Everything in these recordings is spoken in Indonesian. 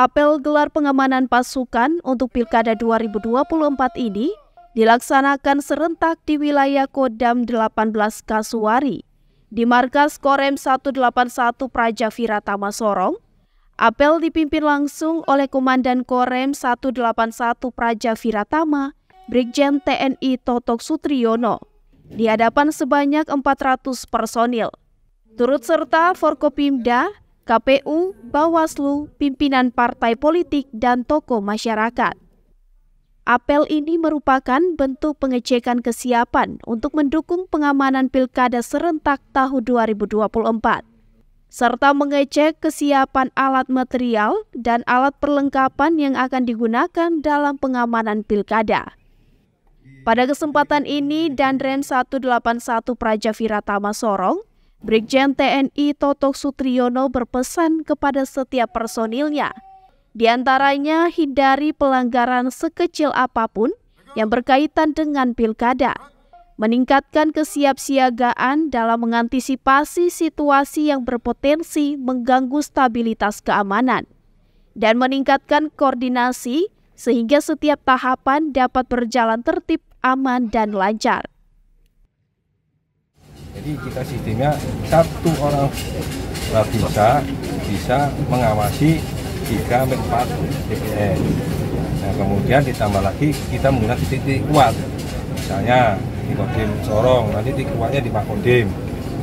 Apel gelar pengamanan pasukan untuk Pilkada 2024 ini dilaksanakan serentak di wilayah Kodam 18 Kasuari di markas Korem 181 Praja Prajavira Sorong. Apel dipimpin langsung oleh Komandan Korem 181 Prajavira Tama, Brigjen TNI Totok Sutriyono, di hadapan sebanyak 400 personil. Turut serta Forkopimda, KPU, Bawaslu, pimpinan partai politik, dan tokoh masyarakat. Apel ini merupakan bentuk pengecekan kesiapan untuk mendukung pengamanan pilkada serentak tahun 2024, serta mengecek kesiapan alat material dan alat perlengkapan yang akan digunakan dalam pengamanan pilkada. Pada kesempatan ini, Danren 181 Praja Viratama Sorong Brigjen TNI Toto Sutriyono berpesan kepada setiap personilnya, di antaranya hindari pelanggaran sekecil apapun yang berkaitan dengan pilkada, meningkatkan kesiapsiagaan dalam mengantisipasi situasi yang berpotensi mengganggu stabilitas keamanan, dan meningkatkan koordinasi sehingga setiap tahapan dapat berjalan tertib, aman, dan lancar. Jadi kita sistemnya satu orang bisa bisa mengawasi 3 empat TPN. Nah, kemudian ditambah lagi kita menggunakan titik kuat. Misalnya di Kodim Sorong, nanti titik kuatnya di Makodim.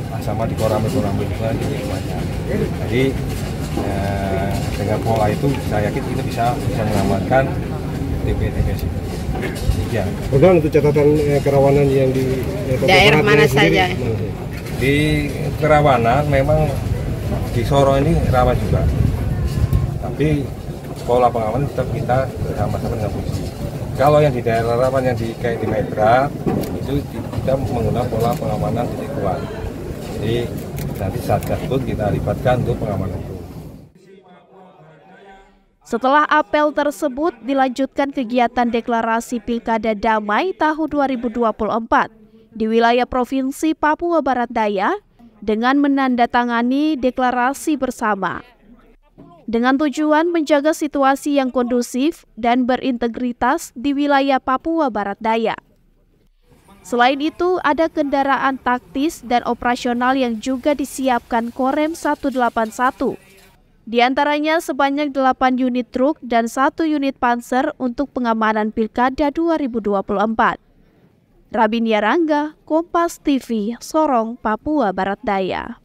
Nah, sama di Koramil Koramil juga titik kuatnya. Jadi eh, dengan pola itu saya yakin kita bisa bisa mengamankan TPN-TPS itu. Ya. untuk catatan eh, kerawanan yang di eh, daerah mana saja? Mana? di kerawanan memang di Soro ini rawan juga tapi pola pengaman tetap kita bersama-sama dengan polisi kalau yang di daerah rawan yang di kayak di Medra itu kita menggunakan pola pengamanan titik kuat jadi nanti saat pun kita libatkan untuk pengamanan itu setelah apel tersebut, dilanjutkan kegiatan deklarasi Pilkada Damai tahun 2024 di wilayah Provinsi Papua Barat Daya dengan menandatangani deklarasi bersama. Dengan tujuan menjaga situasi yang kondusif dan berintegritas di wilayah Papua Barat Daya. Selain itu, ada kendaraan taktis dan operasional yang juga disiapkan Korem 181. Di antaranya sebanyak 8 unit truk dan 1 unit panser untuk pengamanan Pilkada 2024. Rabinia Rangga, Kompas TV, Sorong, Papua Barat Daya.